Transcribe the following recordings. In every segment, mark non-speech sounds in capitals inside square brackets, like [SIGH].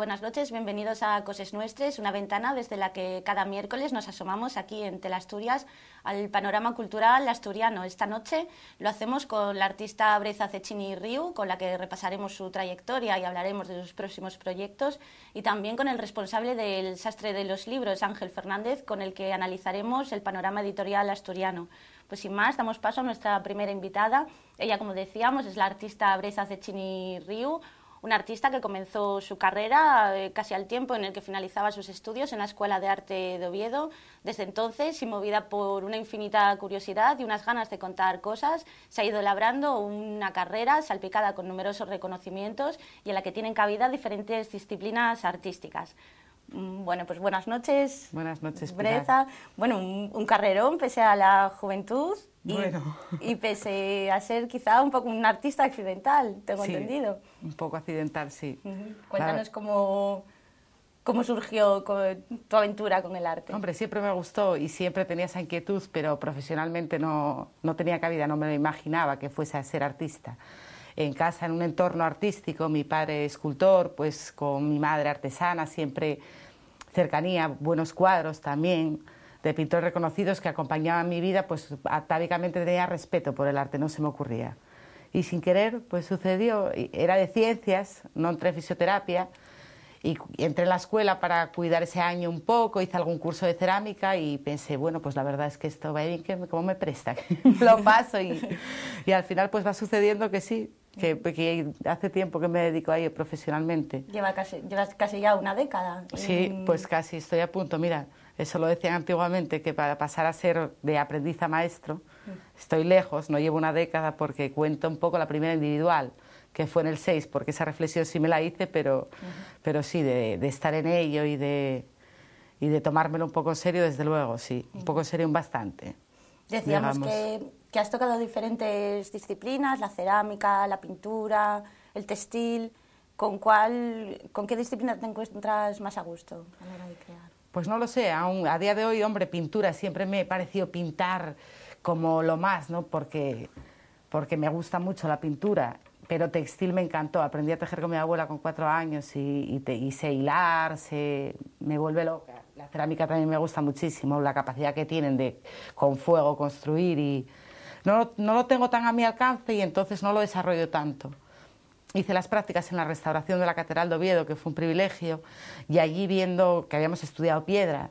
buenas noches. Bienvenidos a Coses Nuestres, una ventana desde la que cada miércoles nos asomamos aquí en Asturias al panorama cultural asturiano. Esta noche lo hacemos con la artista Breza Cecchini Riu, con la que repasaremos su trayectoria y hablaremos de sus próximos proyectos, y también con el responsable del Sastre de los Libros, Ángel Fernández, con el que analizaremos el panorama editorial asturiano. Pues sin más, damos paso a nuestra primera invitada. Ella, como decíamos, es la artista Breza Cecchini Riu un artista que comenzó su carrera eh, casi al tiempo en el que finalizaba sus estudios en la Escuela de Arte de Oviedo. Desde entonces, y movida por una infinita curiosidad y unas ganas de contar cosas, se ha ido labrando una carrera salpicada con numerosos reconocimientos y en la que tienen cabida diferentes disciplinas artísticas. Mm, bueno, pues buenas noches. Buenas noches, Bueno, un, un, carrerón pese a la juventud y, bueno. [LAUGHS] pese a ser quizá un poco un artista accidental, tengo entendido. Un poco accidental, sí. Cuéntanos cómo, cómo surgió tu aventura con el arte. Hombre, siempre me gustó y siempre tenía esa inquietud, pero profesionalmente no, no tenía cabida, no me imaginaba que fuese a ser artista. En casa, en un entorno artístico, mi padre escultor, pues con mi madre artesana, siempre cercanía, buenos cuadros también de pintores reconocidos que acompañaban mi vida, pues atávicamente tenía respeto por el arte, no se me ocurría. Y sin querer, pues sucedió, era de ciencias, no entré fisioterapia, y entré en la escuela para cuidar ese año un poco, hice algún curso de cerámica y pensé, bueno, pues la verdad es que esto va bien, que ¿cómo me presta? [LAUGHS] Lo paso y, al final pues va sucediendo que sí, que, hace tiempo que me dedico a ello profesionalmente. Lleva casi, llevas casi ya una década. Sí, pues casi, estoy a punto. Mira, eso lo decían antiguamente, que para pasar a ser de aprendiz a maestro, estoy lejos, no llevo una década porque cuento un poco la primera individual, que fue en el 6, porque esa reflexión sí me la hice, pero, pero sí, de, estar en ello y de, y de tomármelo un poco en serio, desde luego, sí, un poco en serio, un bastante. Decíamos que, que, has tocado diferentes disciplinas, la cerámica, la pintura, el textil. ¿Con, cuál, ¿Con qué disciplina te encuentras más a gusto a la hora de crear? Pues no lo sé, a día de hoy, hombre, pintura, siempre me he parecido pintar como lo más, ¿no? Porque, porque me gusta mucho la pintura, pero textil me encantó, aprendí a tejer con mi abuela con cuatro años y, te, hilar, me vuelve loca. La cerámica también me gusta muchísimo, la capacidad que tienen de con fuego construir y no, no lo tengo tan a mi alcance y entonces no lo desarrollo tanto hice las prácticas en la restauración de la Catedral de Oviedo, que fue un privilegio, y allí viendo que habíamos estudiado piedra,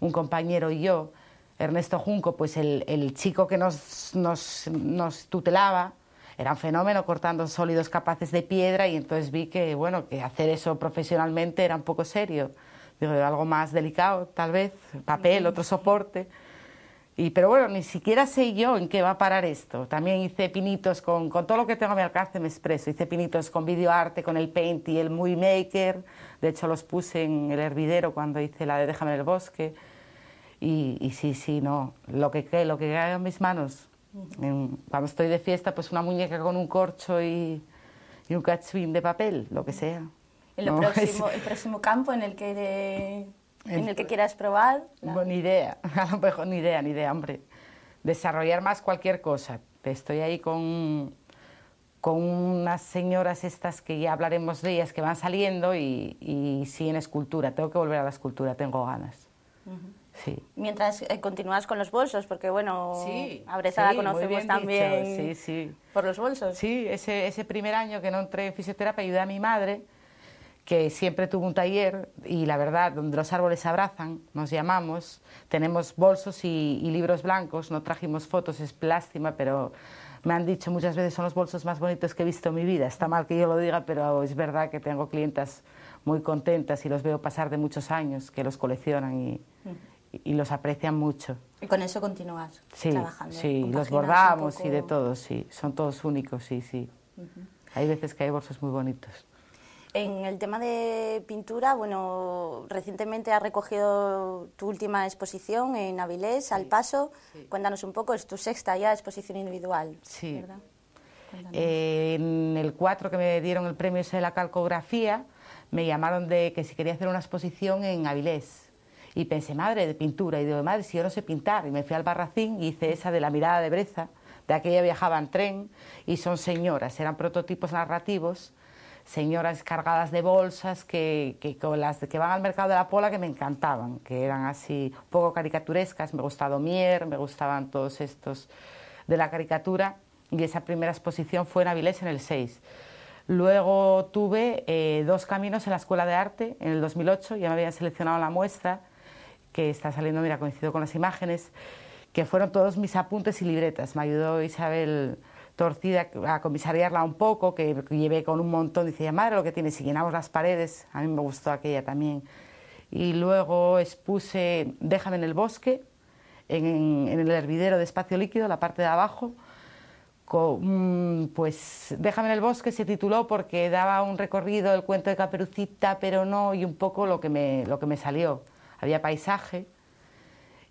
un compañero y yo, Ernesto Junco, pues el, chico que nos, nos, tutelaba, era un fenómeno cortando sólidos capaces de piedra y entonces vi que, bueno, que hacer eso profesionalmente era un poco serio. Digo, algo más delicado, tal vez, papel, otro soporte pero bueno, ni siquiera sé yo en qué va a parar esto. También hice pinitos con, con todo lo que tengo a mi alcance, me expreso. Hice pinitos con videoarte, con el paint y el movie maker. De hecho, los puse en el hervidero cuando hice la de Déjame en el bosque. Y, sí, sí, no. Lo que, lo que en mis manos. cuando estoy de fiesta, pues una muñeca con un corcho y, y un catchwin de papel, lo que sea. [LAUGHS] próximo, ¿El próximo campo en el que de... En el que quieras probar. buena idea, [LAUGHS] a lo mejor ni idea, ni idea, hombre. Desarrollar más cualquier cosa. Estoy ahí con, unas señoras estas que ya hablaremos de ellas, que van saliendo y, y sí en escultura. Tengo que volver a la escultura, tengo ganas. Sí. Mientras eh, continúas con los bolsos, porque bueno, sí, Abresada conocemos también sí, por los bolsos. Sí, ese, ese primer año que no entré en fisioterapia ayudé a mi madre que siempre tuvo un taller y la verdad, donde los árboles abrazan, nos llamamos, tenemos bolsos y, libros blancos, no trajimos fotos, es lástima, pero me han dicho muchas veces son los bolsos más bonitos que he visto en mi vida. Está mal que yo lo diga, pero es verdad que tengo clientas muy contentas y los veo pasar de muchos años que los coleccionan y, y los aprecian mucho. Y con eso continúas trabajando. Sí, los bordamos y de todo, sí. Son todos únicos, sí, sí. Hay veces que hay bolsos muy bonitos. En el tema de pintura, bueno, recientemente has recogido tu última exposición en Avilés, Al Paso. Cuéntanos un poco, es tu sexta ya exposición individual. Sí. Eh, en el 4 que me dieron el premio de la calcografía, me llamaron de que si quería hacer una exposición en Avilés. Y pensé, madre, de pintura. Y digo, madre, si yo no sé pintar. Y me fui al Barracín y hice esa de la mirada de Breza. De aquella viajaba en tren y son señoras, eran prototipos narrativos señoras cargadas de bolsas que, con que van al mercado de la pola que me encantaban, que eran así poco caricaturescas, me gustaba Mier, me gustaban todos estos de la caricatura y esa primera exposición fue en Avilés en el 6. Luego tuve eh, dos caminos en la Escuela de Arte en el 2008, ya me habían seleccionado la muestra que está saliendo, mira, coincido con las imágenes, que fueron todos mis apuntes y libretas. Me ayudó Isabel torcida a comisariarla un poco, que, llevé con un montón, dice, ya madre lo que tiene, si llenamos las paredes, a mí me gustó aquella también. Y luego expuse Déjame en el bosque, en, el hervidero de espacio líquido, la parte de abajo, pues Déjame en el bosque se tituló porque daba un recorrido el cuento de Caperucita, pero no, y un poco lo que me, lo que me salió. Había paisaje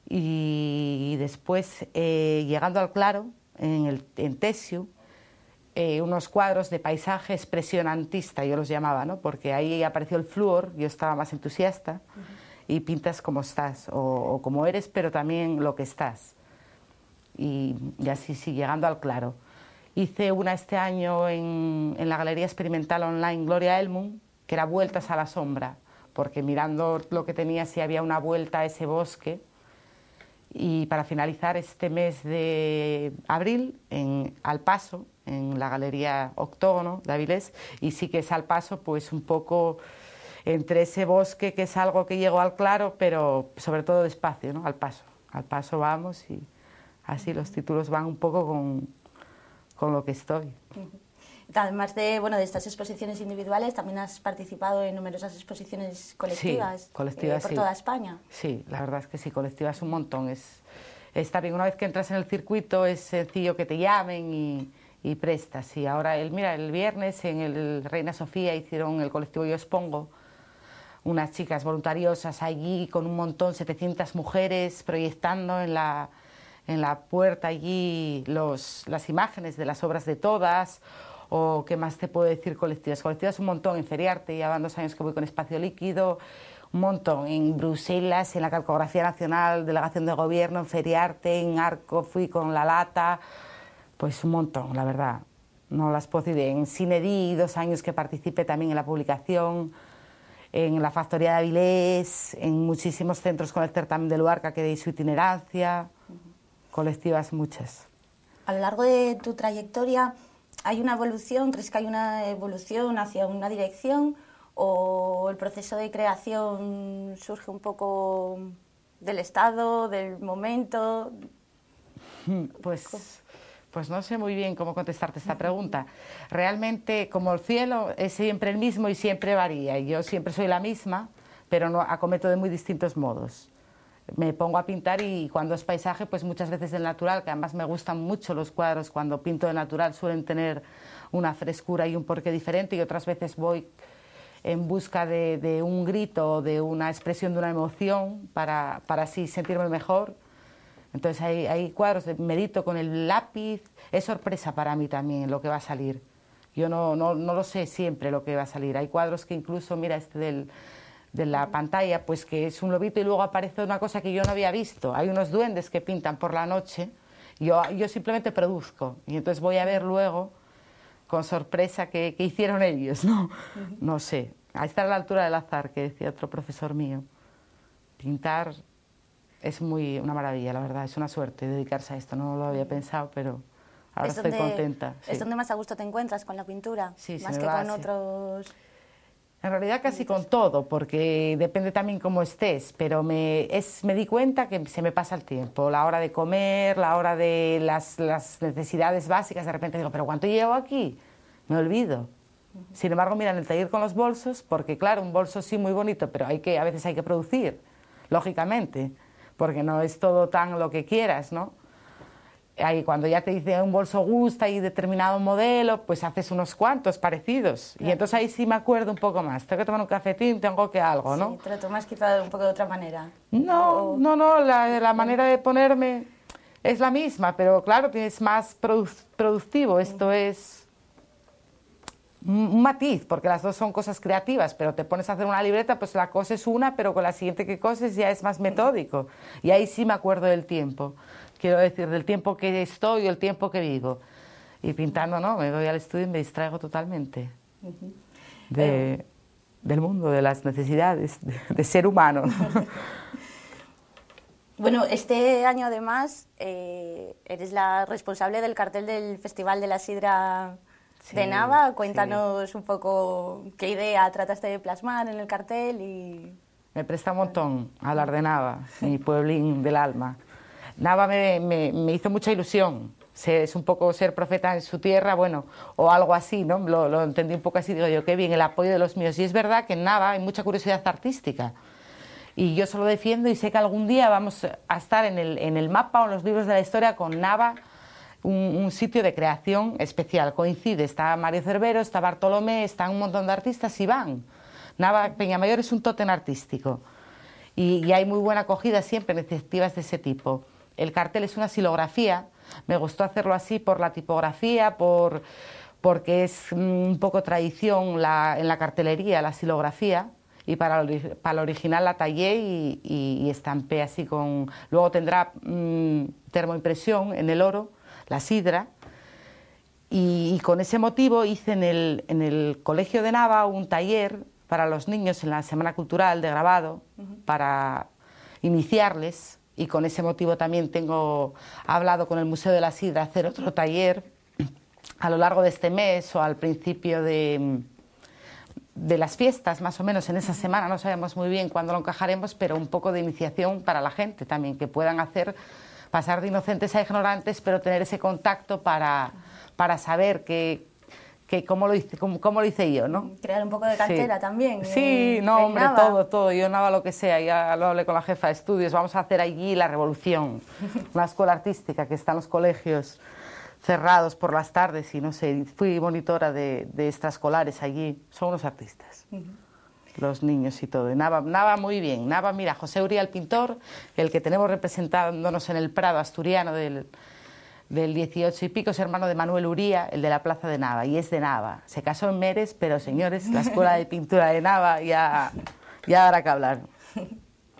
y, después, eh, llegando al claro, en, el, en eh, unos cuadros de paisaje expresionantista, yo los llamaba, ¿no? porque ahí apareció el flúor, yo estaba más entusiasta, y pintas como estás o, como eres, pero también lo que estás. Y, así, sí, llegando al claro. Hice una este año en, la Galería Experimental Online Gloria Elmund que era Vueltas a la Sombra, porque mirando lo que tenía, si había una vuelta a ese bosque, y para finalizar este mes de abril, en Al Paso, en la Galería Octógono de Avilés, y sí que es Al Paso, pues un poco entre ese bosque que es algo que llegó al claro, pero sobre todo despacio, ¿no? Al paso. Al paso vamos y así los títulos van un poco con lo que estoy. Además de, bueno, de estas exposiciones individuales, también has participado en numerosas exposiciones colectivas, eh, colectivas por toda España. Sí, la verdad es que sí, colectivas un montón. Es, está bien, una vez que entras en el circuito es sencillo que te llamen y, prestas. Y ahora, el, mira, el viernes en el Reina Sofía hicieron el colectivo Yo Expongo, unas chicas voluntariosas allí con un montón, 700 mujeres proyectando en la, en la puerta allí los, las imágenes de las obras de todas o qué más te puedo decir colectivas. Colectivas un montón, en Feriarte, ya van dos años que voy con Espacio Líquido, un montón, en Bruselas, en la Calcografía Nacional, Delegación de Gobierno, en Feriarte, en Arco, fui con La Lata, pues un montón, la verdad. No las puedo decir. En Cinedi dos años que participé también en la publicación, en la Factoría de Avilés, en muchísimos centros con el certamen de Luarca que de su itinerancia, colectivas muchas. A lo largo de tu trayectoria, hay una evolución, crees que hay una evolución hacia una dirección o el proceso de creación surge un poco del estado, del momento? Hmm, pues, pues no sé muy bien cómo contestarte esta pregunta. Realmente, como el cielo es siempre el mismo y siempre varía, y yo siempre soy la misma, pero no, acometo de muy distintos modos me pongo a pintar y cuando es paisaje, pues muchas veces del natural, que además me gustan mucho los cuadros, cuando pinto de natural suelen tener una frescura y un porqué diferente y otras veces voy en busca de, un grito, de una expresión, de una emoción, para, para así sentirme mejor. Entonces hay, hay cuadros, medito con el lápiz, es sorpresa para mí también lo que va a salir. Yo no, no, no lo sé siempre lo que va a salir. Hay cuadros que incluso, mira, este del de la pantalla, pues que es un lobito y luego aparece una cosa que yo no había visto. Hay unos duendes que pintan por la noche. Yo, yo simplemente produzco y entonces voy a ver luego con sorpresa qué, hicieron ellos, ¿no? No sé. ahí estar a la altura del azar, que decía otro profesor mío. Pintar es muy una maravilla, la verdad, es una suerte dedicarse a esto, no lo había pensado, pero ahora estoy contenta. Es donde más a gusto te encuentras con la pintura, sí, más que con otros en realidad casi con todo, porque depende también cómo estés, pero me, di cuenta que se me pasa el tiempo, la hora de comer, la hora de las, necesidades básicas, de repente digo, pero ¿cuánto llevo aquí? Me olvido. Sin embargo, mira, en el taller con los bolsos, porque claro, un bolso sí muy bonito, pero hay que, a veces hay que producir, lógicamente, porque no es todo tan lo que quieras, ¿no? ahí cuando ya te dice un bolso gusta y determinado modelo, pues haces unos cuantos parecidos. Y entonces ahí sí me acuerdo un poco más. Tengo que tomar un cafetín, tengo que algo, ¿no? Sí, te lo tomas quizá un poco de otra manera. No, no, no, la, manera de ponerme es la misma, pero claro, es más productivo. Mm. Esto es un matiz, porque las dos son cosas creativas, pero te pones a hacer una libreta, pues la cosa es una, pero con la siguiente que coses ya es más metódico. Y ahí sí me acuerdo del tiempo quiero decir, del tiempo que estoy y el tiempo que vivo. Y pintando, no, me voy al estudio y me distraigo totalmente eh, del mundo, de las necesidades, de, ser humano. [LAUGHS] [LAUGHS] bueno, este año además eh, eres la responsable del cartel del Festival de la Sidra de Nava. Cuéntanos un poco qué idea trataste de plasmar en el cartel y... Me presta un montón hablar de Nava, [LAUGHS] mi pueblín del alma. Nava me, hizo mucha ilusión. es un poco ser profeta en su tierra, bueno, o algo así, ¿no? Lo, entendí un poco así, digo yo, qué bien, el apoyo de los míos. Y es verdad que en Nava hay mucha curiosidad artística. Y yo solo defiendo y sé que algún día vamos a estar en el, mapa o en los libros de la historia con Nava, un, sitio de creación especial. Coincide, está Mario Cervero, está Bartolomé, está un montón de artistas y van. Nava Peñamayor es un tótem artístico. Y, hay muy buena acogida siempre en iniciativas de ese tipo el cartel es una silografía. Me gustó hacerlo así por la tipografía, porque es mm, un poco tradición en la cartelería, la silografía. Y para, para el original la tallé y, estampé así con... Luego tendrá mm, termoimpresión en el oro, la sidra. Y, con ese motivo hice en el, Colegio de Nava un taller para los niños en la Semana Cultural de grabado, para iniciarles y con ese motivo también tengo hablado con el Museo de la Sidra hacer otro taller a lo largo de este mes o al principio de, de las fiestas, más o menos en esa semana, no sabemos muy bien cuándo lo encajaremos, pero un poco de iniciación para la gente también, que puedan hacer, pasar de inocentes a ignorantes, pero tener ese contacto para, para saber que, que cómo lo hice, lo yo, ¿no? Crear un poco de cartera también. Sí, eh, no, hombre, todo, todo. Yo nada lo que sea, ya lo hablé con la jefa de estudios, vamos a hacer allí la revolución, una [LAUGHS] escuela artística que están los colegios cerrados por las tardes y no sé, fui monitora de, de extraescolares allí, son unos artistas. los niños y todo. nada, Nava, muy bien. nada, mira, José Uriel, pintor, el que tenemos representándonos en el Prado asturiano del, del 18 y pico, es hermano de Manuel Uría, el de la Plaza de Nava, y es de Nava. Se casó en Meres, pero señores, la Escuela de Pintura de Nava ya, ya habrá que hablar,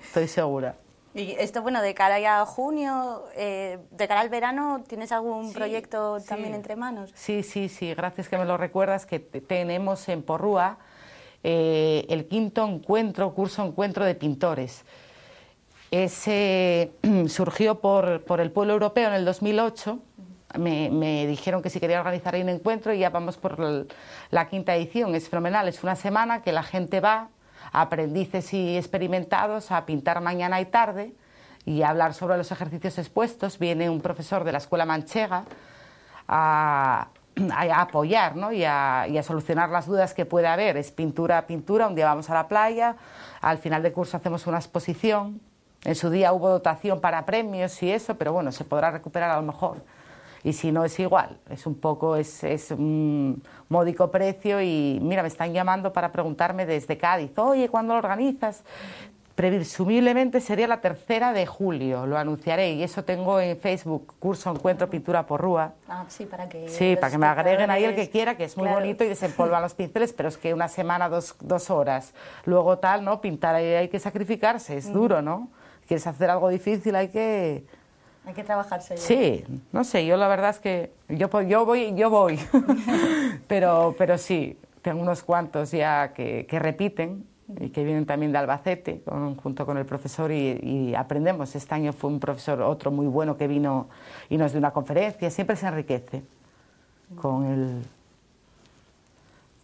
estoy segura. Y esto, bueno, de cara ya a junio, eh, de cara al verano, ¿tienes algún proyecto también entre manos? Sí, sí, sí, gracias que me lo recuerdas, que tenemos en Porrúa eh, el quinto encuentro, curso encuentro de pintores. Ese [CLEARS THROAT] surgió por, el pueblo europeo en el 2008. Me, dijeron que si quería organizar ahí un encuentro y ya vamos por la quinta edición. Es fenomenal, es una semana que la gente va, aprendices y experimentados, a pintar mañana y tarde y a hablar sobre los ejercicios expuestos. Viene un profesor de la Escuela Manchega a, apoyar y, a, solucionar las dudas que puede haber. Es pintura pintura, un día vamos a la playa, al final de curso hacemos una exposición en su día hubo dotación para premios y eso, pero bueno, se podrá recuperar a lo mejor. Y si no, es igual. Es un poco, es, un módico precio. Y mira, me están llamando para preguntarme desde Cádiz, oye, ¿cuándo lo organizas? Presumiblemente sería la tercera de julio, lo anunciaré. Y eso tengo en Facebook, curso Encuentro Pintura Rúa. Ah, sí, para que. Sí, para que me agreguen ahí el que quiera, que es muy bonito y desempolvan los pinceles, pero es que una semana, dos, dos horas. Luego tal, ¿no? Pintar ahí hay que sacrificarse, es mm. duro, ¿no? quieres hacer algo difícil, hay que... Hay que trabajarse. Sí, no sé, yo la verdad es que yo, yo voy, yo voy, [LAUGHS] pero, sí, tengo unos cuantos ya que, repiten y que vienen también de Albacete junto con el profesor y, aprendemos. Este año fue un profesor otro muy bueno que vino y nos dio una conferencia. Siempre se enriquece con el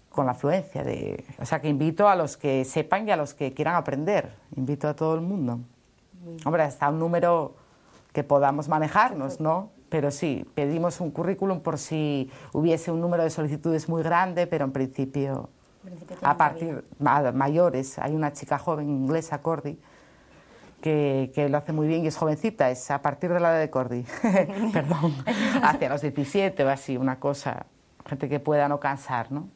con la afluencia de, o sea que invito a los que sepan y a los que quieran aprender. Invito a todo el mundo. Hombre, está un número que podamos manejarnos, ¿no? Pero sí, pedimos un currículum por si hubiese un número de solicitudes muy grande, pero en principio, a partir mayores. Hay una chica joven inglesa, Cordy, que, lo hace muy bien y es jovencita, es a partir de la edad de Cordy, [LAUGHS] perdón, [LAUGHS] hacia los 17 o así, una cosa, gente que pueda no cansar, ¿no?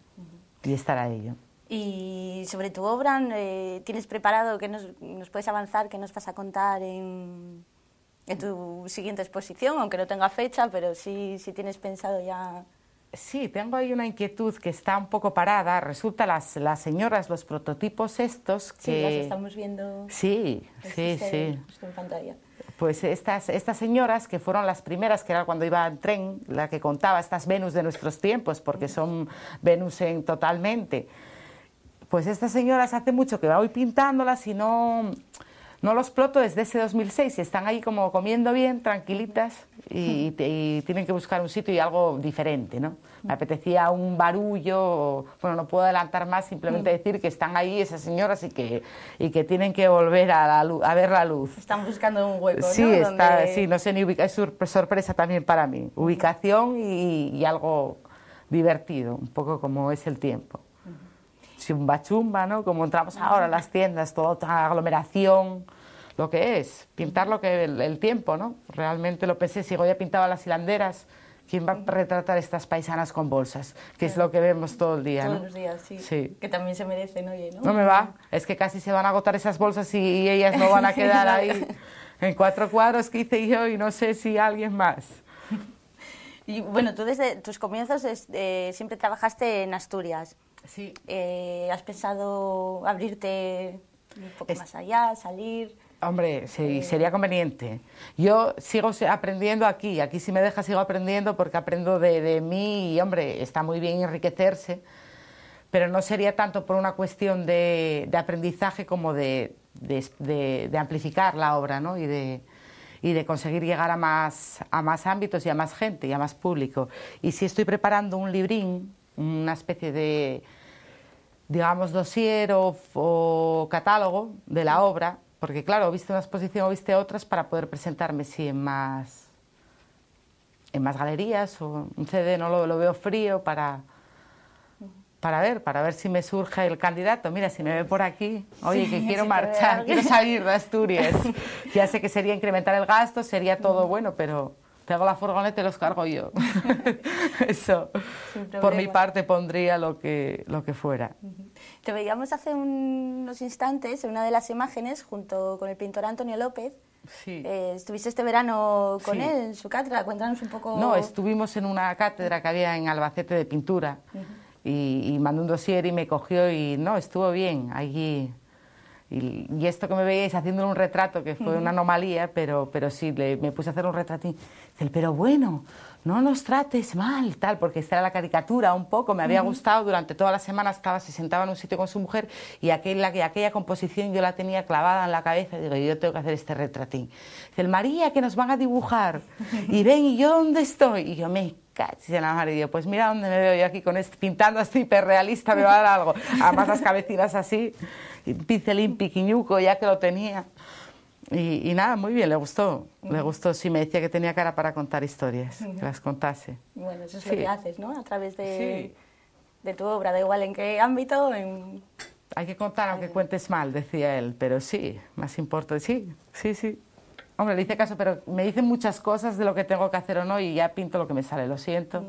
Y estar a ello. Y sobre tu obra, eh, ¿tienes preparado? que nos, puedes avanzar? ¿Qué nos vas a contar en, tu siguiente exposición? Aunque no tenga fecha, pero sí, sí tienes pensado ya Sí, tengo ahí una inquietud que está un poco parada. Resulta las, las señoras, los prototipos estos que... Sí, las estamos viendo. Sí, sí, sí. En pantalla. Pues estas, estas señoras que fueron las primeras, que era cuando iba en tren, la que contaba estas Venus de nuestros tiempos, porque mm. son Venus en totalmente. Pues estas señoras hace mucho que voy pintándolas y no, no los ploto desde ese 2006. Están ahí como comiendo bien, tranquilitas y, tienen que buscar un sitio y algo diferente, ¿no? Mm. Me apetecía un barullo, bueno, no puedo adelantar más, simplemente mm. decir que están ahí esas señoras y que, y que tienen que volver a, a ver la luz. Están buscando un hueco, sí, ¿no? Sí, no sé ni ubicar, es sorpresa también para mí. Ubicación y algo divertido, un poco como es el tiempo chumba chumba, ¿no? Como entramos ahora a las tiendas, toda otra aglomeración, lo que es, pintar lo que el, tiempo, ¿no? Realmente lo pensé, si Goya pintaba las hilanderas, ¿quién va a retratar estas paisanas con bolsas? Que es lo que vemos todo el día, ¿no? Todos los días, sí. Que también se merecen, oye, ¿no? No me va, es que casi se van a agotar esas bolsas y, ellas no van a [LAUGHS] quedar ahí en cuatro cuadros que hice yo y no sé si alguien más. [LAUGHS] Y bueno, tú desde tus comienzos eh, siempre trabajaste en Asturias. Sí. Eh, ¿Has pensado abrirte un poco más allá, salir? Hombre, sí, eh. sería conveniente. Yo sigo aprendiendo aquí, aquí si me deja sigo aprendiendo porque aprendo de, mí y, hombre, está muy bien enriquecerse, pero no sería tanto por una cuestión de, aprendizaje como de, amplificar la obra ¿no? y, de, conseguir llegar a más, a más ámbitos y a más gente y a más público. Y si estoy preparando un librín una especie de, digamos, dossier o, catálogo de la obra, porque claro, viste una exposición o viste otras para poder presentarme si en más en más galerías o un CD no lo, veo frío para para ver, para ver si me surge el candidato. Mira, si me ve por aquí, oye, que quiero marchar, quiero salir de Asturias. ya sé que sería incrementar el gasto, sería todo bueno, pero hago la furgoneta los cargo yo. [LAUGHS] Eso, por mi parte, pondría lo que, lo que fuera. Te veíamos hace unos instantes en una de las imágenes junto con el pintor Antonio López. Sí. Eh, estuviste este verano con él en su cátedra, cuéntanos un poco. No, estuvimos en una cátedra que había en Albacete de pintura y, y mandó un dossier y me cogió y no, estuvo bien allí y, esto que me veíais haciendo un retrato, que fue una anomalía, pero, pero sí, le, me puse a hacer un retratín. Dice, pero bueno, no nos trates mal, tal, porque esta era la caricatura un poco, me había gustado, durante toda la semana estaba, se sentaba en un sitio con su mujer y aquella, aquella composición yo la tenía clavada en la cabeza, digo, yo tengo que hacer este retratín. Dice, María, que nos van a dibujar, y ven, ¿y yo dónde estoy? Y yo me caché la pues mira dónde me veo yo aquí con pintando así hiperrealista, me va a dar algo. Además las cabecinas así pincelín piquiñuco ya que lo tenía. Y, nada, muy bien, le gustó. Le gustó, sí, me decía que tenía cara para contar historias, que las contase. Bueno, eso es lo que haces, ¿no? A través de, tu obra, da igual en qué ámbito. Hay que contar aunque cuentes mal, decía él, pero sí, más importa, sí, sí, sí. Hombre, le hice caso, pero me dicen muchas cosas de lo que tengo que hacer o no y ya pinto lo que me sale, lo siento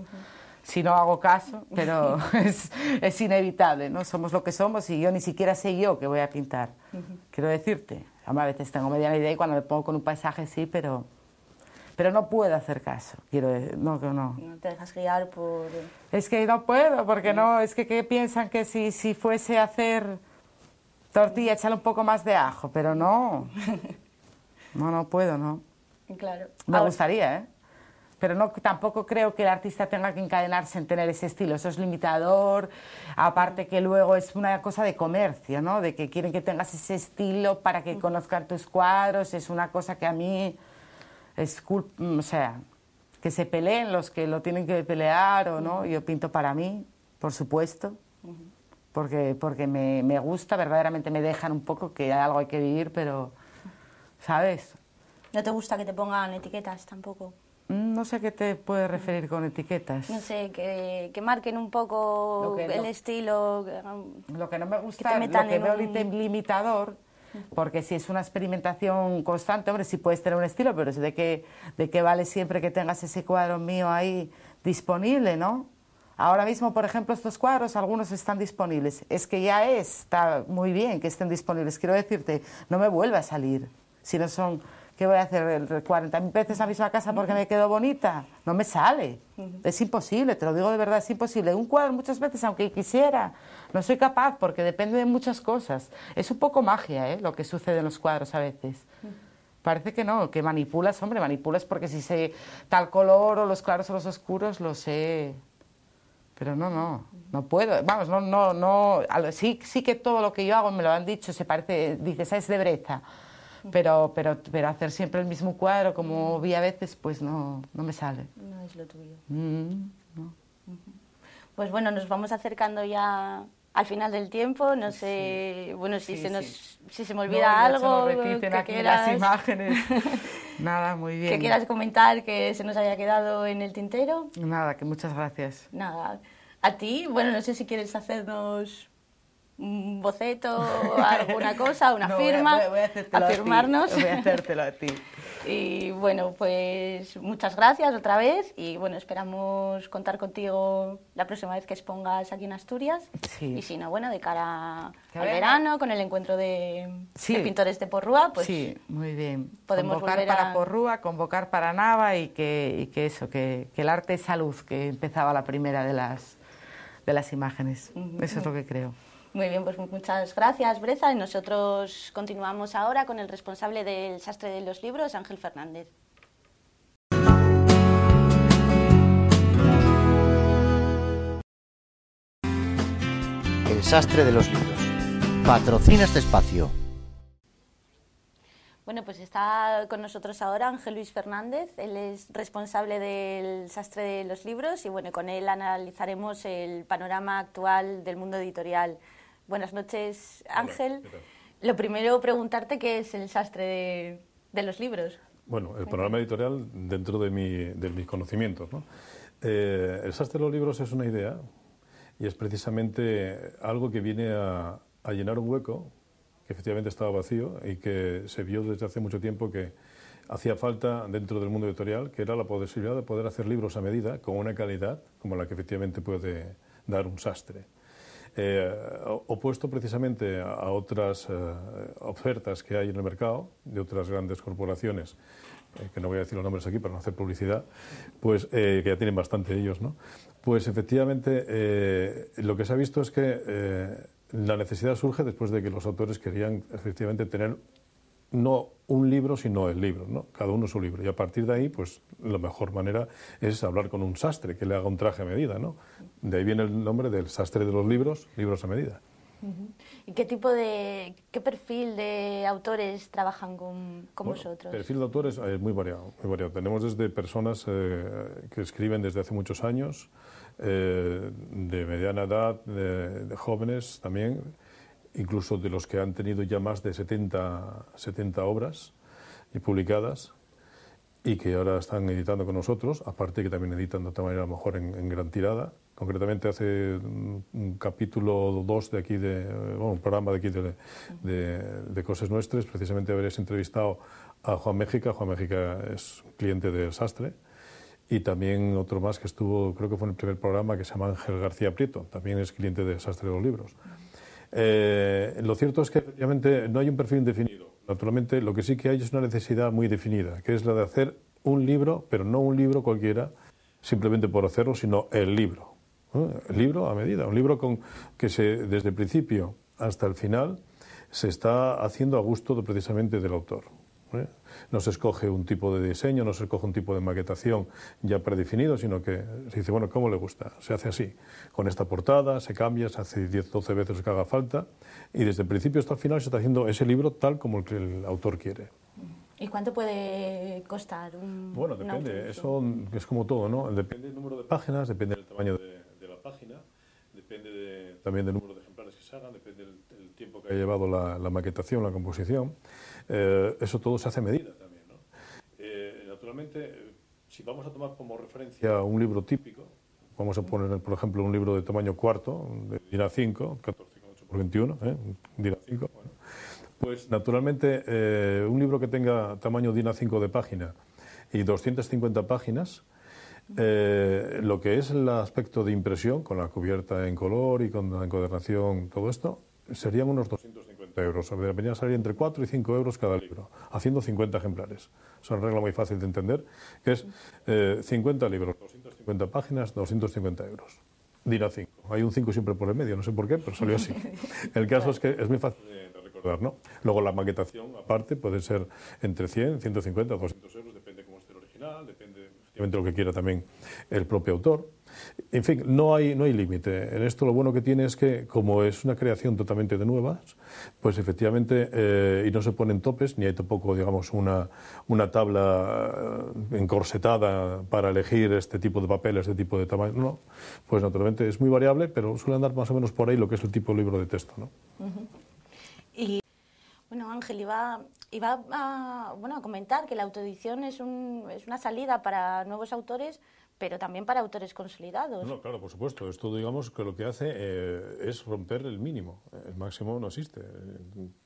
si no hago caso, pero [LAUGHS] es, es, inevitable, ¿no? Somos lo que somos y yo ni siquiera sé yo qué voy a pintar, quiero decirte. A veces tengo media idea y cuando me pongo con un paisaje sí, pero, pero no puedo hacer caso, quiero no, que no. No te dejas guiar por... Es que no puedo, porque no, es que ¿qué piensan que si, si fuese a hacer tortilla, echarle un poco más de ajo? Pero no, [LAUGHS] no, no puedo, no. Claro. Me gustaría, ¿eh? pero no, tampoco creo que el artista tenga que encadenarse en tener ese estilo, eso es limitador, aparte que luego es una cosa de comercio, ¿no? De que quieren que tengas ese estilo para que mm. conozcan tus cuadros, es una cosa que a mí es culpa, mm, o sea, que se peleen los que lo tienen que pelear o no, mm. yo pinto para mí, por supuesto. Porque, porque me, me gusta, verdaderamente me dejan un poco que algo hay que vivir, pero, ¿sabes? ¿No te gusta que te pongan etiquetas tampoco? Mm, no sé qué te puedes referir con etiquetas. No sé, que, que marquen un poco el estilo. Lo que no me gusta, que lo que veo limitador, porque si es una experimentación constante, hombre, si puedes tener un estilo, pero es de qué de que vale siempre que tengas ese cuadro mío ahí disponible, ¿no? Ahora mismo, por ejemplo, estos cuadros, algunos están disponibles. Es que ya es, está muy bien que estén disponibles. Quiero decirte, no me vuelva a salir. Si no son ¿Qué voy a hacer? ¿40.000 veces la misma casa porque me quedo bonita? No me sale. Es imposible, te lo digo de verdad, es imposible. Un cuadro muchas veces, aunque quisiera, no soy capaz porque depende de muchas cosas. Es un poco magia ¿eh? lo que sucede en los cuadros a veces. Parece que no, que manipulas, hombre, manipulas porque si sé tal color o los claros o los oscuros, lo sé. Pero no, no, no puedo. Vamos, no, no, no. Sí, sí que todo lo que yo hago me lo han dicho, se parece, dices, ah, es de Breza pero, pero, hacer siempre el mismo cuadro, como vi a veces, pues no, no me sale. No es lo tuyo. Mm, pues bueno, nos vamos acercando ya al final del tiempo, no sé, bueno, si se nos si se me olvida algo, las imágenes. [LAUGHS] Nada, muy bien. Que quieras comentar que se nos haya quedado en el tintero. Nada, que muchas gracias. Nada. A ti, bueno, no sé si quieres hacernos un boceto, [LAUGHS] alguna cosa, una firma, afirmarnos a, a hacértelo a ti. [LAUGHS] Y bueno, pues muchas gracias otra vez y bueno, esperamos contar contigo la próxima vez que expongas aquí en Asturias. Y si no, bueno, de cara al verano, con el encuentro de, pintores de Porrúa, pues... Sí, muy bien. Podemos convocar para Porrúa, convocar para Nava y que, que eso, que, el arte es salud, que empezaba la primera de las, de las imágenes. Eso es lo que creo. Muy bien, pues muchas gracias, Breza. Y nosotros continuamos ahora con el responsable del sastre de los libros, Ángel Fernández. El sastre de los libros. Patrocina este espacio. Bueno, pues está con nosotros ahora Ángel Luis Fernández, él es responsable del sastre de los libros y bueno, con él analizaremos el panorama actual del mundo editorial. Buenas noches, Ángel. Lo primero, preguntarte qué es el sastre de, los libros. Bueno, el programa editorial dentro de, mi, de mis conocimientos. ¿no? Eh, el sastre de los libros es una idea y es precisamente algo que viene a, llenar un hueco que efectivamente estaba vacío y que se vio desde hace mucho tiempo que hacía falta dentro del mundo editorial, que era la posibilidad de poder hacer libros a medida con una calidad como la que efectivamente puede dar un sastre. Eh, opuesto precisamente a otras eh, ofertas que hay en el mercado de otras grandes corporaciones, eh, que no voy a decir los nombres aquí para no hacer publicidad, pues que ya tienen bastante ellos, ¿no? Pues efectivamente lo que se ha visto es que la necesidad surge después de que los autores querían efectivamente tener no un libro, sino el libro, ¿no? cada uno su libro. Y a partir de ahí, pues la mejor manera es hablar con un sastre que le haga un traje a medida. ¿no? De ahí viene el nombre del sastre de los libros, libros a medida. ¿Y qué tipo de, qué perfil de autores trabajan con, vosotros? El perfil de autores es eh, muy variado, muy variado. Tenemos desde personas eh, que escriben desde hace muchos años, eh, de mediana edad, de jóvenes también, incluso de los que han tenido ya más de 70, 70 obras y eh, publicadas y que ahora están editando con nosotros, aparte que también editan de otra manera, a lo mejor en, gran tirada. Concretamente hace un, capítulo capítulo 2 de aquí, de, bueno, un programa de aquí de, de, Cosas Nuestras, precisamente habréis entrevistado a Juan México... Juan México es cliente de Sastre. Y también otro más que estuvo, creo que fue en el primer programa, que se llama Ángel García Prieto. También es cliente de Sastre de los Libros. Eh, lo cierto es que no hay un perfil indefinido, Naturalmente, lo que sí que hay es una necesidad muy definida, que es la de hacer un libro, pero no un libro cualquiera, simplemente por hacerlo, sino el libro. El libro a medida, un libro con, que se, desde el principio hasta el final se está haciendo a gusto precisamente del autor. ¿eh? No se escoge un tipo de diseño, no se escoge un tipo de maquetación ya predefinido, sino que se dice, bueno, ¿cómo le gusta? Se hace así, con esta portada, se cambia, se hace 10, 12 veces lo que haga falta, y desde el principio hasta el final se está haciendo ese libro tal como el, que el autor quiere. ¿Y cuánto puede costar un.? Bueno, depende, eso es como todo, ¿no? Depende del número de páginas, depende del tamaño de, la página, depende también del número de ejemplares que se hagan, depende del tiempo que ha llevado la, maquetación, la composición, eh, eso todo se hace medida también. ¿no? Eh, naturalmente, si vamos a tomar como referencia un libro típico, vamos a poner, por ejemplo, un libro de tamaño cuarto, de a 5, 14,8 por 21, ¿eh? a 5, bueno, pues naturalmente eh, un libro que tenga tamaño DIN a 5 de página y 250 páginas, lo que es el aspecto de impresión, con la cubierta en color y con la encuadernación, todo esto, serían unos 250 euros. Deberían salir entre 4 y 5 euros cada libro, haciendo 50 ejemplares. Es una regla muy fácil de entender, que es 50 eh, libros, 250 páginas, 250 euros. Dirá 5. Hay un 5 siempre por el medio, no sé por qué, pero salió así. [LAUGHS] El caso es que es muy fácil de recordar, ¿no? Luego la maquetación, aparte, puede ser entre 100, 150, 200 euros, depende cómo esté el original, depende efectivamente lo que quiera también el propio autor. En fin, no hay, no hay límite. En esto lo bueno que tiene es que, como es una creación totalmente de nuevas, pues efectivamente, eh, y no se ponen topes, ni hay tampoco, digamos, una, una tabla eh, encorsetada para elegir este tipo de papel, este tipo de tamaño. No, pues naturalmente es muy variable, pero suele andar más o menos por ahí lo que es el tipo de libro de texto. ¿no? Y bueno, Ángel, iba, iba a, bueno, a comentar que la autoedición es, un, es una salida para nuevos autores pero también para autores consolidados. No, claro, por supuesto. Esto, digamos, que lo que hace eh, es romper el mínimo. El máximo no existe.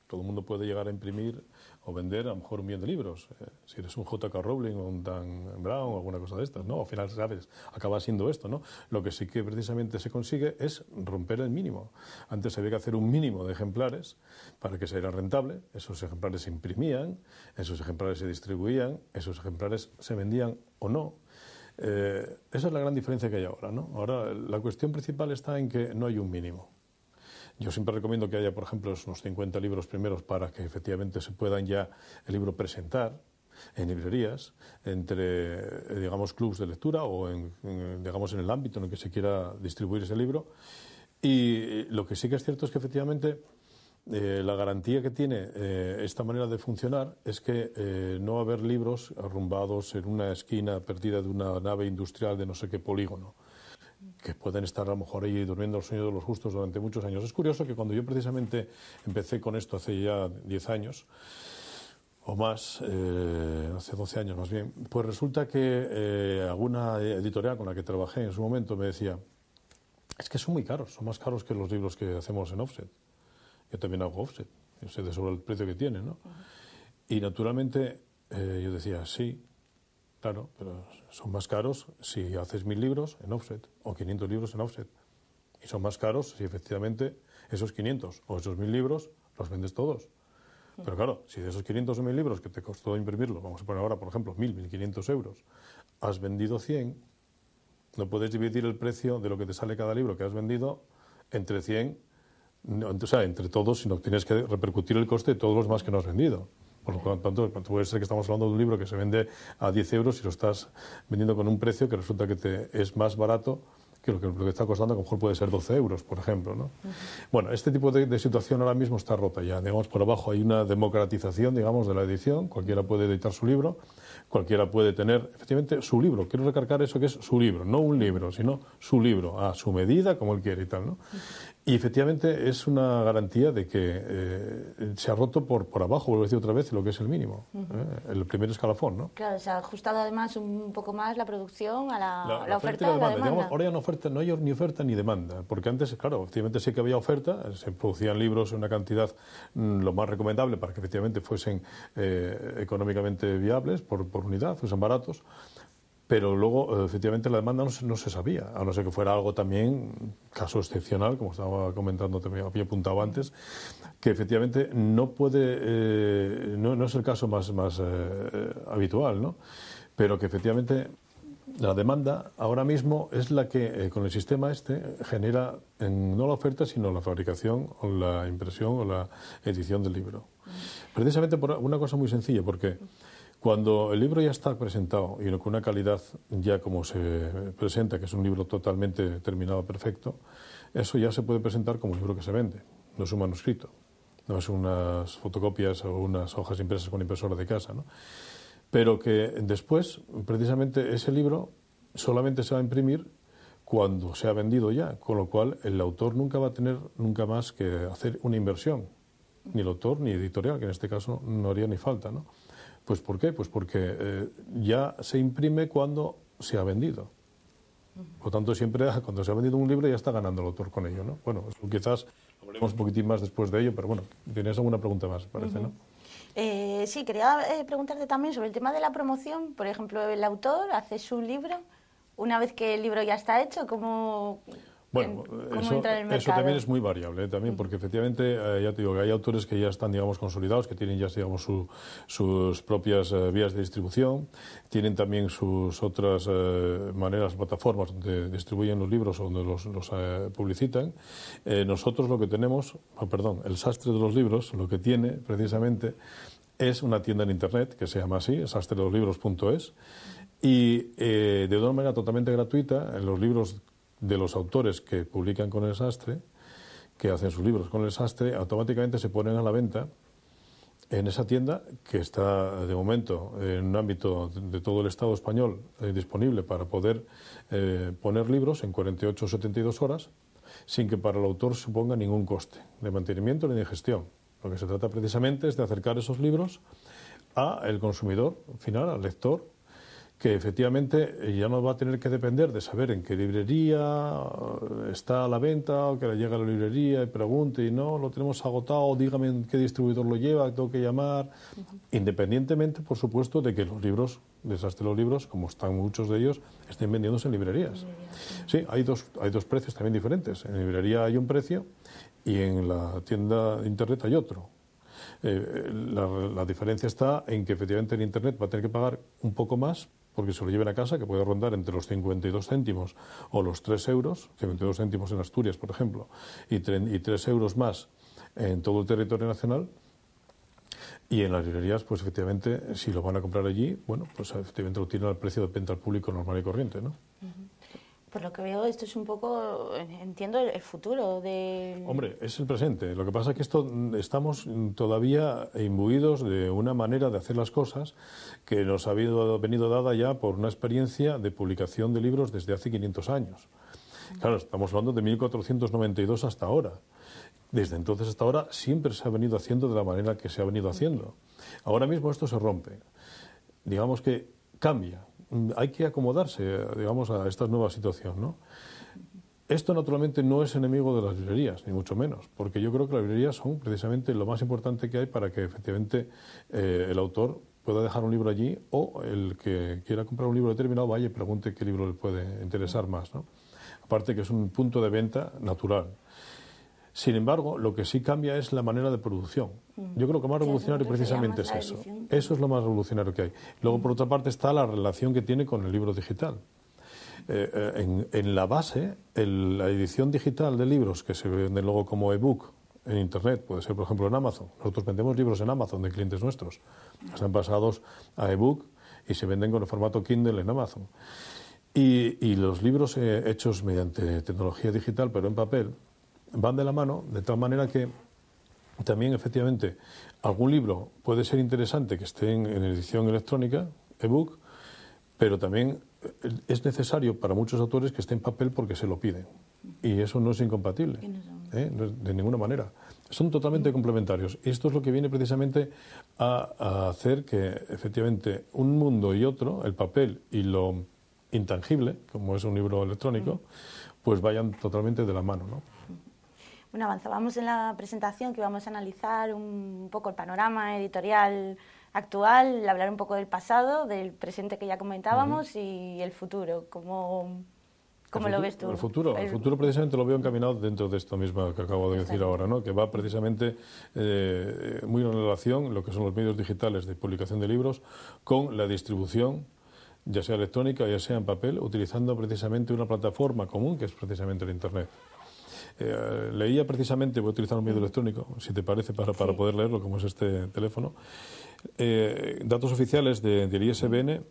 Todo el mundo puede llegar a imprimir o vender a lo mejor un millón de libros. Eh, si eres un J.K. Rowling o un Dan Brown o alguna cosa de estas, ¿no? Al final, sabes, acaba siendo esto, ¿no? Lo que sí que precisamente se consigue es romper el mínimo. Antes había que hacer un mínimo de ejemplares para que se era rentable. Esos ejemplares se imprimían, esos ejemplares se distribuían, esos ejemplares se vendían o no eh, esa es la gran diferencia que hay ahora. ¿no? Ahora la cuestión principal está en que no hay un mínimo. Yo siempre recomiendo que haya, por ejemplo, unos 50 libros primeros para que efectivamente se puedan ya el libro presentar en librerías, entre, digamos, clubs de lectura o, digamos, en el ámbito en el que se quiera distribuir ese libro. Y lo que sí que es cierto es que efectivamente eh, la garantía que tiene eh, esta manera de funcionar es que eh, no haber libros arrumbados en una esquina perdida de una nave industrial de no sé qué polígono, que pueden estar a lo mejor ahí durmiendo el sueño de los justos durante muchos años. Es curioso que cuando yo precisamente empecé con esto hace ya 10 años, o más, hace 12 años más bien, pues resulta que alguna editorial con la que trabajé en su momento me decía, es que son muy caros, son más caros que los libros que hacemos en offset. Yo también hago offset, yo sé de sobre el precio que tiene, ¿no? Y naturalmente eh, yo decía, sí, claro, pero son más caros si haces mil libros en offset o 500 libros en offset. Y son más caros si efectivamente esos 500 o esos mil libros los vendes todos. Pero claro, si de esos 500 o mil libros que te costó imprimirlo, vamos a poner ahora, por ejemplo, mil 1500 euros, has vendido 100, no puedes dividir el precio de lo que te sale cada libro que has vendido entre 100 o sea, entre todos, sino que tienes que repercutir el coste de todos los más que no has vendido. Por lo tanto, puede ser que estamos hablando de un libro que se vende a 10 euros y lo estás vendiendo con un precio que resulta que te es más barato que lo que, está costando, a lo mejor puede ser 12 euros, por ejemplo. Bueno, este tipo de, situación ahora mismo está rota ya. Digamos, por abajo hay una democratización, digamos, de la edición. Cualquiera puede editar su libro cualquiera puede tener efectivamente su libro. Quiero recargar eso que es su libro, no un libro, sino su libro, a su medida, como él quiere y tal. ¿no? Y efectivamente es una garantía de que eh, se ha roto por, por abajo, vuelvo a decir otra vez, lo que es el mínimo, ¿eh? el primer escalafón. ¿no? Claro, se ha ajustado además un poco más la producción a la, oferta. Y la demanda. ahora ya no, oferta, no hay ni oferta ni demanda, porque antes, claro, efectivamente sí que había oferta, se producían libros en una cantidad mm, lo más recomendable para que efectivamente fuesen eh, económicamente viables por por unidad, baratos, pero luego eh, efectivamente la demanda no se, sabía, a no ser que fuera algo también, caso excepcional, como estaba comentando también, había apuntado antes, que efectivamente no puede, eh, no, es el caso más, más eh, habitual, ¿no? pero que efectivamente la demanda ahora mismo es la que con el sistema este genera no la oferta, sino la fabricación o la impresión o la edición del libro. Mm. Precisamente por una cosa muy sencilla, porque... Cuando el libro ya está presentado y con una calidad ya como se presenta, que es un libro totalmente terminado, perfecto, eso ya se puede presentar como un libro que se vende, no es un manuscrito, no es unas fotocopias o unas hojas impresas con impresora de casa, ¿no? pero que después, precisamente ese libro solamente se va a imprimir cuando se ha vendido ya, con lo cual el autor nunca va a tener nunca más que hacer una inversión, ni el autor ni editorial, que en este caso no haría ni falta, ¿no? Pues ¿por qué? Pues porque eh, ya se imprime cuando se ha vendido. Por lo tanto, siempre [LAUGHS] cuando se ha vendido un libro ya está ganando el autor con ello, ¿no? Bueno, quizás hablemos un poquitín más después de ello, pero bueno, tienes alguna pregunta más, parece, ¿no? Eh, sí, quería eh, preguntarte también sobre el tema de la promoción. Por ejemplo, el autor hace su libro. Una vez que el libro ya está hecho, ¿cómo, bueno, eso, también es muy variable, eh, también mm. porque efectivamente, eh, ya te digo, hay autores que ya están, digamos, consolidados, que tienen ya, digamos, sus propias eh, vías de distribución, tienen también sus otras maneras, plataformas donde distribuyen los libros o donde los, publicitan. nosotros lo que tenemos, ah, perdón, el sastre de los libros, lo que tiene precisamente es una tienda en Internet que se llama así, sastredoslibros.es, y de una manera totalmente gratuita, los libros de los autores que publican con el sastre, que hacen sus libros con el sastre, automáticamente se ponen a la venta en esa tienda que está de momento en un ámbito de todo el Estado español eh, disponible para poder eh, poner libros en 48 o 72 horas sin que para el autor suponga ningún coste de mantenimiento ni de gestión. Lo que se trata precisamente es de acercar esos libros al el consumidor final, al lector, que efectivamente eh, ya no va a tener que depender de saber en qué librería eh, está a la venta o que le llega a la librería y pregunte y no, lo tenemos agotado, dígame en qué distribuidor lo lleva, tengo que llamar. Independientemente, por supuesto, de que los libros, desastre los libros, como están muchos de ellos, estén vendiéndose en librerías. Sí, hay dos, hay dos precios también diferentes. En librería hay un precio y en la tienda de internet hay otro. Eh, la, la, diferencia está en que efectivamente en Internet va a tener que pagar un poco más porque se lo lleven a casa, que puede rondar entre los 52 céntimos o los 3 euros, 52 céntimos en Asturias, por ejemplo, y 3 euros más en todo el territorio nacional, y en las librerías, pues efectivamente, si lo van a comprar allí, bueno, pues efectivamente lo tienen al precio de venta al público normal y corriente, ¿no? Por lo que veo, esto es un poco, entiendo, el futuro de... Hombre, es el presente. Lo que pasa es que esto, mm, estamos todavía imbuidos de una manera de hacer las cosas que nos ha venido dada ya por una experiencia de publicación de libros desde hace 500 años. Claro, estamos hablando de 1492 hasta ahora. Desde entonces hasta ahora siempre se ha venido haciendo de la manera que se ha venido haciendo. Ahora mismo esto se rompe. Digamos que cambia hay que acomodarse, digamos, a esta nueva situación, Esto naturalmente no es enemigo de las librerías, ni mucho menos, porque yo creo que las librerías son precisamente lo más importante que hay para que efectivamente eh, el autor pueda dejar un libro allí o el que quiera comprar un libro determinado vaya y pregunte qué libro le puede interesar más. ¿no? Aparte que es un punto de venta natural. Sin embargo, lo que sí cambia es la manera de producción. Mm. Yo creo que más revolucionario precisamente es eso. Eso es lo más revolucionario que hay. Luego, por otra parte, está la relación que tiene con el libro digital. Eh, eh, en, la base, la edición digital de libros que se venden luego como ebook en Internet, puede ser, por ejemplo, en Amazon. Nosotros vendemos libros en Amazon de clientes nuestros. Están pasados a ebook y se venden con el formato Kindle en Amazon. Y, los libros eh, hechos mediante tecnología digital, pero en papel, van de la mano, de tal manera que también efectivamente algún libro puede ser interesante que esté en, edición electrónica, ebook, pero también eh, es necesario para muchos autores que esté en papel porque se lo piden. Y eso no es incompatible, ¿eh? de ninguna manera. Son totalmente complementarios. Y esto es lo que viene precisamente a, a hacer que efectivamente un mundo y otro, el papel y lo intangible, como es un libro electrónico, pues vayan totalmente de la mano. ¿no? Bueno, avanzábamos en la presentación que íbamos a analizar un poco el panorama editorial actual, hablar un poco del pasado, del presente que ya comentábamos y el futuro, cómo, lo ves tú. El futuro, el... futuro precisamente lo veo encaminado dentro de esto mismo que acabo de decir ahora, ¿no? que va precisamente eh, muy en relación lo que son los medios digitales de publicación de libros con la distribución ya sea electrónica, ya sea en papel, utilizando precisamente una plataforma común que es precisamente el Internet. Eh, leía precisamente, voy a utilizar un medio mm. electrónico, si te parece, para, poder leerlo, como es este teléfono, eh, datos oficiales de, del ISBN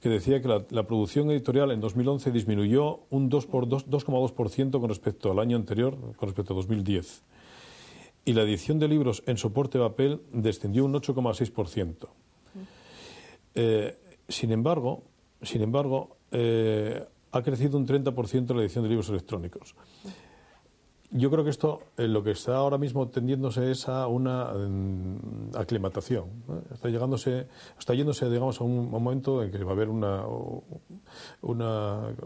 que decía que la, producción editorial en 2011 disminuyó un 2,2% con respecto al año anterior, con respecto a 2010. Y la edición de libros en soporte papel descendió un 8,6%. Mm. Eh, sin embargo, sin embargo ha crecido un 30% la edición de libros electrónicos. Mm. Yo creo que esto eh, lo que está ahora mismo tendiéndose es a una mm, aclimatación. Está, llegándose, está yéndose digamos, a un momento en que va a haber una,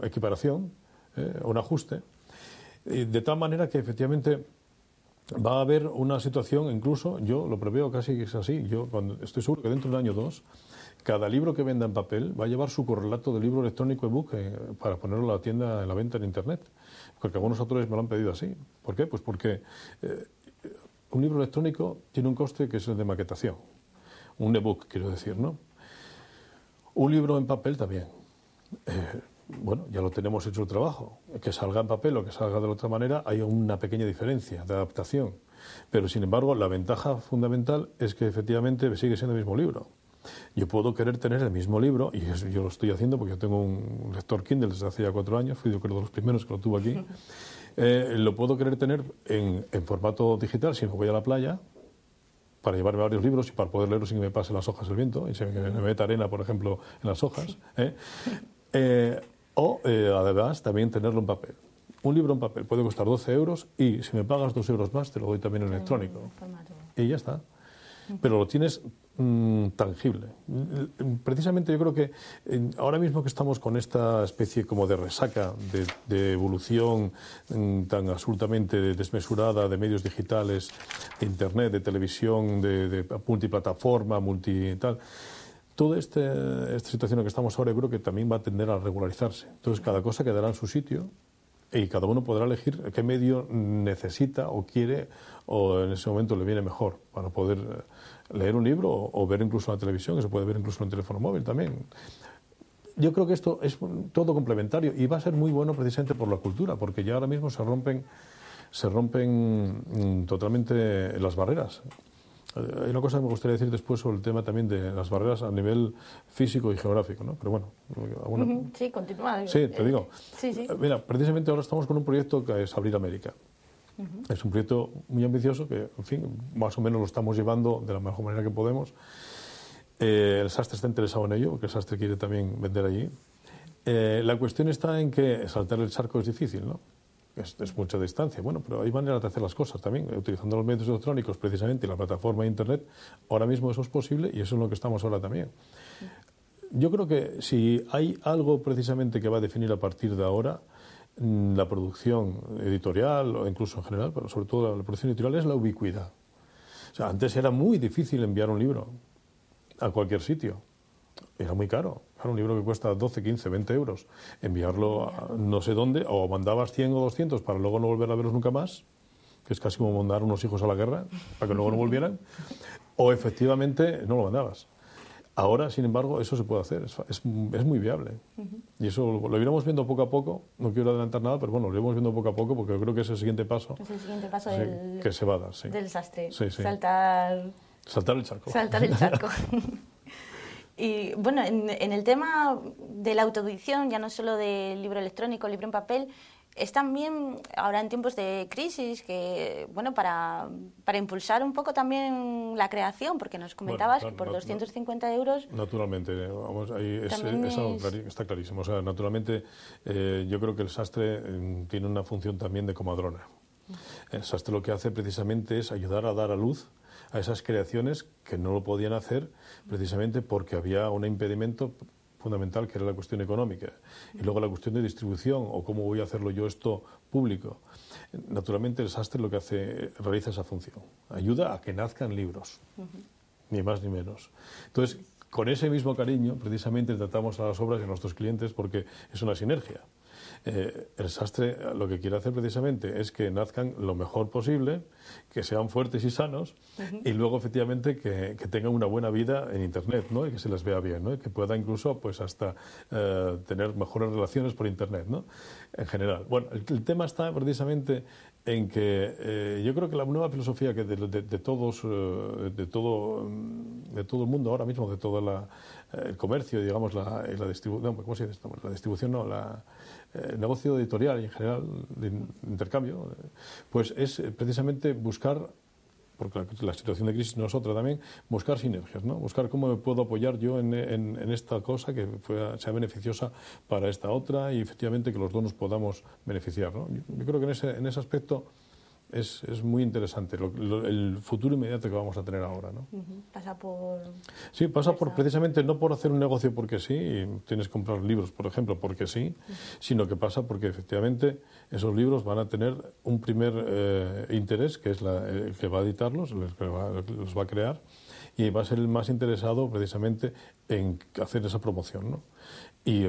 equiparación, eh, un ajuste, de tal manera que efectivamente va a haber una situación, incluso yo lo preveo casi que es así, yo cuando, estoy seguro que dentro de un año o dos, cada libro que venda en papel va a llevar su correlato de libro electrónico e-book eh, para ponerlo a la tienda en la venta en Internet. Porque algunos autores me lo han pedido así. ¿Por qué? Pues porque eh, un libro electrónico tiene un coste que es el de maquetación. Un ebook, quiero decir, ¿no? Un libro en papel también. Eh, bueno, ya lo tenemos hecho el trabajo. Que salga en papel o que salga de otra manera, hay una pequeña diferencia de adaptación. Pero, sin embargo, la ventaja fundamental es que efectivamente sigue siendo el mismo libro. Yo puedo querer tener el mismo libro, y yo lo estoy haciendo porque yo tengo un lector Kindle desde hace ya cuatro años, fui yo creo de los primeros que lo tuvo aquí. [LAUGHS] Eh, lo puedo querer tener en, formato digital si me voy a la playa, para llevarme varios libros y para poder leerlos sin que me pase las hojas el viento, y se me, meta arena, por ejemplo, en las hojas. ¿eh? Eh, o, además, también tenerlo en papel. Un libro en papel puede costar 12 euros y si me pagas 2 euros más, te lo doy también en electrónico. Y ya está pero lo tienes mm, tangible. Mm, precisamente yo creo que ahora mismo que estamos con esta especie como de resaca, de, evolución mm, tan absolutamente desmesurada de medios digitales, de Internet, de televisión, de, multiplataforma, multi tal, toda este, esta situación en la que estamos ahora, yo creo que también va a tender a regularizarse. Entonces, cada cosa quedará en su sitio y cada uno podrá elegir qué medio necesita o quiere o en ese momento le viene mejor para poder eh, leer un libro o, ver incluso la televisión, que se puede ver incluso en el teléfono móvil también. Yo creo que esto es todo complementario y va a ser muy bueno precisamente por la cultura, porque ya ahora mismo se rompen, se rompen mm, totalmente las barreras. Hay una cosa que me gustaría decir después sobre el tema también de las barreras a nivel físico y geográfico, ¿no? Pero bueno, Sí, continúa. Sí, te digo. Eh, mira, precisamente ahora estamos con un proyecto que es Abrir América. Es un proyecto muy ambicioso que, en fin, más o menos lo estamos llevando de la mejor manera que podemos. Eh, el sastre está interesado en ello, porque el sastre quiere también vender allí. Eh, la cuestión está en que saltar el charco es difícil, ¿no? es, mucha distancia. Bueno, pero hay maneras de hacer las cosas también. Eh, utilizando los medios electrónicos, precisamente, y la plataforma de Internet, ahora mismo eso es posible y eso es lo que estamos ahora también. Yo creo que si hay algo precisamente que va a definir a partir de ahora mm, la producción editorial, o incluso en general, pero sobre todo la producción editorial, es la ubicuidad. sea, antes era muy difícil enviar un libro a cualquier sitio. Era muy caro un libro que cuesta 12, 15, 20 euros. Enviarlo a no sé dónde, o mandabas 100 o 200 para luego no volver a verlos nunca más, que es casi como mandar unos hijos a la guerra, para que luego no volvieran, o efectivamente no lo mandabas. Ahora, sin embargo, eso se puede hacer, es, es, muy viable. Y eso lo, iremos viendo poco a poco, no quiero adelantar nada, pero bueno, lo iremos viendo poco a poco porque yo creo que es el siguiente paso. que se va a dar, sí. Del sastre. Saltar... Saltar el charco. Saltar el charco. [LAUGHS] [LAUGHS] Y bueno, en, el tema de la autoedición, ya no solo del libro electrónico, libro en papel, es también ahora en tiempos de crisis que, bueno, para, para impulsar un poco también la creación, porque nos comentabas que por 250 euros... Naturalmente, eh, vamos, ahí está clarísimo. O sea, naturalmente eh, yo creo que el sastre mm, tiene una función también de comadrona. El sastre lo que hace precisamente es ayudar a dar a luz a esas creaciones que no lo podían hacer precisamente porque había un impedimento fundamental que era la cuestión económica y luego la cuestión de distribución o cómo voy a hacerlo yo esto público. Naturalmente el sastre lo que hace realiza esa función, ayuda a que nazcan libros, ni más ni menos. Entonces, con ese mismo cariño precisamente tratamos a las obras y a nuestros clientes porque es una sinergia. Eh, el sastre lo que quiere hacer precisamente es que nazcan lo mejor posible, que sean fuertes y sanos y luego efectivamente que, tengan una buena vida en Internet ¿no? y que se les vea bien ¿no? y que pueda incluso pues hasta eh, tener mejores relaciones por Internet en general. Bueno, el, tema está precisamente en que eh, yo creo que la nueva filosofía que de todos, de, todo, de todo el mundo ahora mismo, de toda la, eh, el comercio, digamos, la, eh, la distribución, La distribución, no, la, eh, el negocio editorial en general de intercambio, pues es precisamente buscar porque la, situación de crisis no es otra también, buscar sinergias, ¿no? buscar cómo me puedo apoyar yo en, esta cosa que sea beneficiosa para esta otra y efectivamente que los dos nos podamos beneficiar. ¿no? Yo, yo creo que en ese, en ese aspecto es, muy interesante el futuro inmediato que vamos a tener ahora. ¿no? Pasa por... Sí, pasa por precisamente no por hacer un negocio porque sí, tienes que comprar libros, por ejemplo, porque sí, sino que pasa porque efectivamente esos libros van a tener un primer eh, interés, que es la, el que va a editarlos, los va a crear, y va a ser el más interesado precisamente en hacer esa promoción. ¿no? y,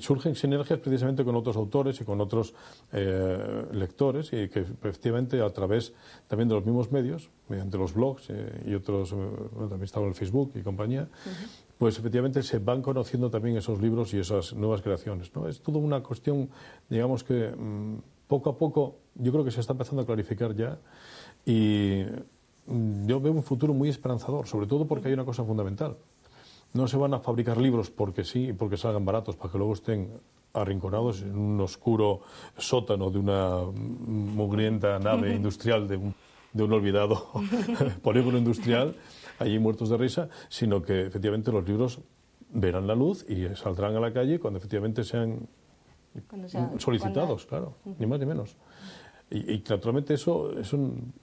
surgen sinergias precisamente con otros autores y con otros eh, lectores y que efectivamente a través también de los mismos medios, mediante los blogs eh, y otros, eh, también estaba el Facebook y compañía, pues efectivamente se van conociendo también esos libros y esas nuevas creaciones. ¿no? Es toda una cuestión, digamos que mm, poco a poco yo creo que se está empezando a clarificar ya y mm, yo veo un futuro muy esperanzador, sobre todo porque hay una cosa fundamental. No se van a fabricar libros porque sí y porque salgan baratos, para que luego estén arrinconados en un oscuro sótano de una mugrienta nave industrial, de un, de un olvidado [LAUGHS] polígono industrial, allí muertos de risa, sino que efectivamente los libros verán la luz y saldrán a la calle cuando efectivamente sean solicitados, claro, ni más ni menos. Y, naturalmente eso, es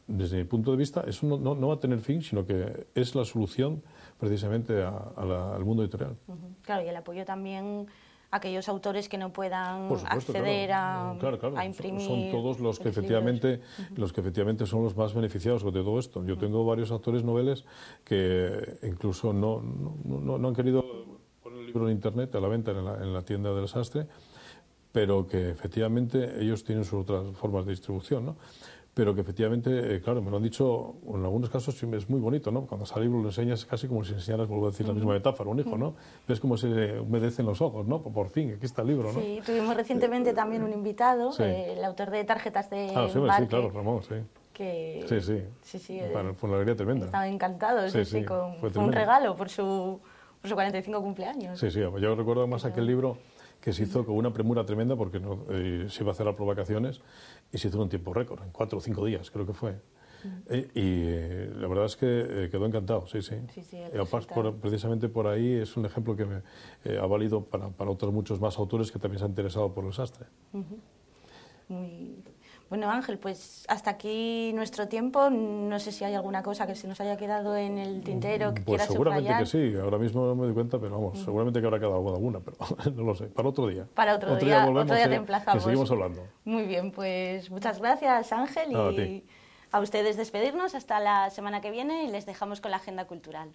desde mi punto de vista, eso no, no, no, va a tener fin, sino que es la solución precisamente al mundo editorial. Claro, y el apoyo también a aquellos autores que no puedan acceder a, imprimir. Son, todos los que, efectivamente, los que efectivamente son los más beneficiados de todo esto. Yo tengo varios autores noveles que incluso no, no, han querido poner el libro en Internet, a la venta en la tienda del sastre pero que efectivamente ellos tienen sus otras formas de distribución, ¿no? Pero que efectivamente, eh, claro, me lo han dicho, en algunos casos es muy bonito, ¿no? Cuando el libro lo enseñas casi como si enseñaras, vuelvo a decir, la misma metáfora, un hijo, ¿no? Ves cómo se humedecen los ojos, ¿no? Por fin, aquí está el libro, ¿no? Sí, tuvimos recientemente eh, también un invitado, eh, el autor de Tarjetas de Ah, sí, claro, Ramón, sí. Que... Sí, sí. sí, sí fue una alegría tremenda. Estaba encantado, sí, sí, con, un regalo por su, por su 45 cumpleaños. Sí, sí, yo recuerdo más aquel libro que se hizo con una premura tremenda porque eh, se iba a hacer las provocaciones y se hizo en un tiempo récord, en cuatro o cinco días creo que fue. Eh, y eh, la verdad es que quedó encantado, sí, sí. Y precisamente por ahí es un ejemplo que me, ha valido para, otros muchos más autores que también se han interesado por el sastre. Bueno, Ángel, pues hasta aquí nuestro tiempo. No sé si hay alguna cosa que se nos haya quedado en el tintero que mm, Pues seguramente que sí. Ahora mismo no me doy cuenta, pero vamos, seguramente que habrá quedado alguna, pero [LAUGHS] no lo sé. Para otro día. Para otro, día, otro día ¿eh? te emplazamos. seguimos hablando. Muy bien, pues muchas gracias, Ángel. y a ustedes despedirnos hasta la semana que viene y les dejamos con la agenda cultural.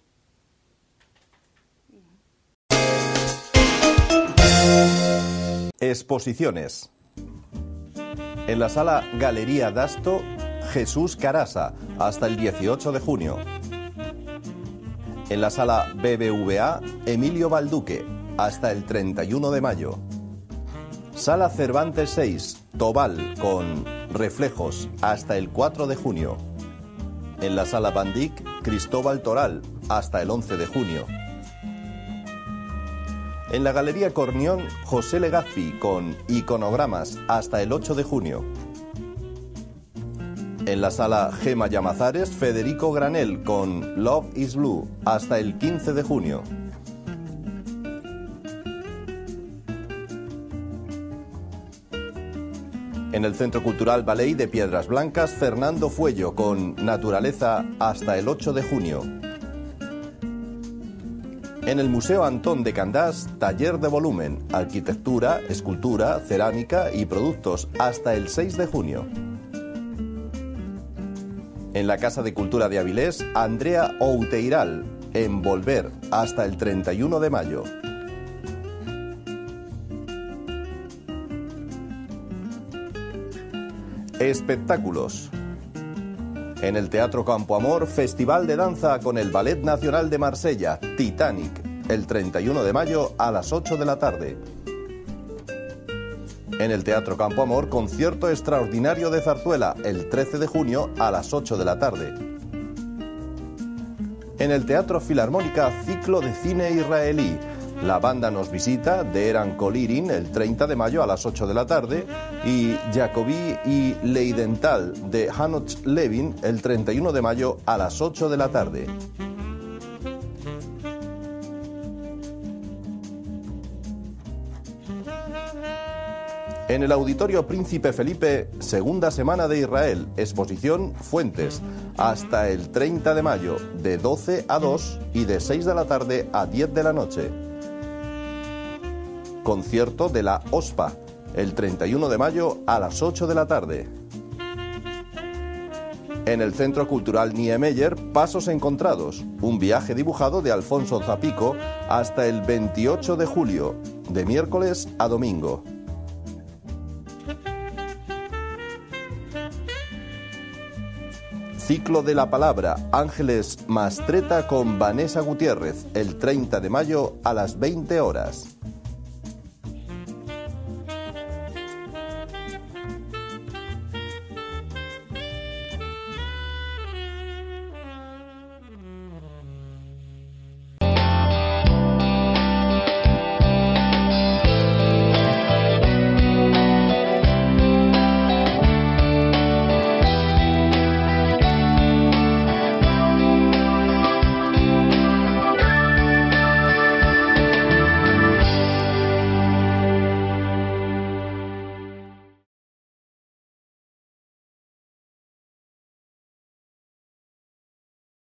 Exposiciones en la sala Galería Dasto Jesús Carasa hasta el 18 de junio. En la sala BBVA Emilio Balduque hasta el 31 de mayo. Sala Cervantes 6 Tobal con Reflejos hasta el 4 de junio. En la sala Bandic Cristóbal Toral hasta el 11 de junio en la Galería Cornión José Legazpi con Iconogramas hasta el 8 de junio. En la sala Gema Llamazares, Federico Granel con Love is Blue hasta el 15 de junio. En el Centro Cultural Ballet de Piedras Blancas, Fernando Fuello con Naturaleza hasta el 8 de junio. En el Museo Antón de Candás, taller de volumen, arquitectura, escultura, cerámica y productos hasta el 6 de junio. En la Casa de Cultura de Avilés, Andrea Outeiral, en Volver, hasta el 31 de mayo. Espectáculos. En el Teatro Campo Amor, Festival de Danza con el Ballet Nacional de Marsella, Titanic, el 31 de mayo a las 8 de la tarde. En el Teatro Campo Amor, concierto extraordinario de zarzuela, el 13 de junio a las 8 de la tarde. En el Teatro Filarmónica, ciclo de cine israelí, la banda nos visita de Eran Kolirin... el 30 de mayo a las 8 de la tarde y Jacobí y Leidental de Hanoch Levin el 31 de mayo a las 8 de la tarde. En el Auditorio Príncipe Felipe, segunda semana de Israel, exposición Fuentes, hasta el 30 de mayo, de 12 a 2 y de 6 de la tarde a 10 de la noche concierto de la OSPA, el 31 de mayo a las 8 de la tarde. En el Centro Cultural Niemeyer, Pasos Encontrados, un viaje dibujado de Alfonso Zapico hasta el 28 de julio, de miércoles a domingo. Ciclo de la Palabra, Ángeles Mastreta con Vanessa Gutiérrez, el 30 de mayo a las 20 horas.